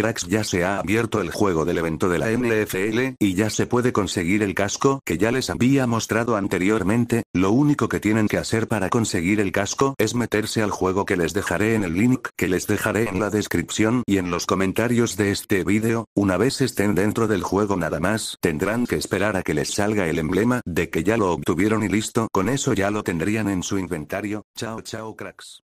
cracks ya se ha abierto el juego del evento de la NFL y ya se puede conseguir el casco que ya les había mostrado anteriormente, lo único que tienen que hacer para conseguir el casco es meterse al juego que les dejaré en el link que les dejaré en la descripción y en los comentarios de este vídeo, una vez estén dentro del juego nada más tendrán que esperar a que les salga el emblema de que ya lo obtuvieron y listo, con eso ya lo tendrían en su inventario, chao chao cracks.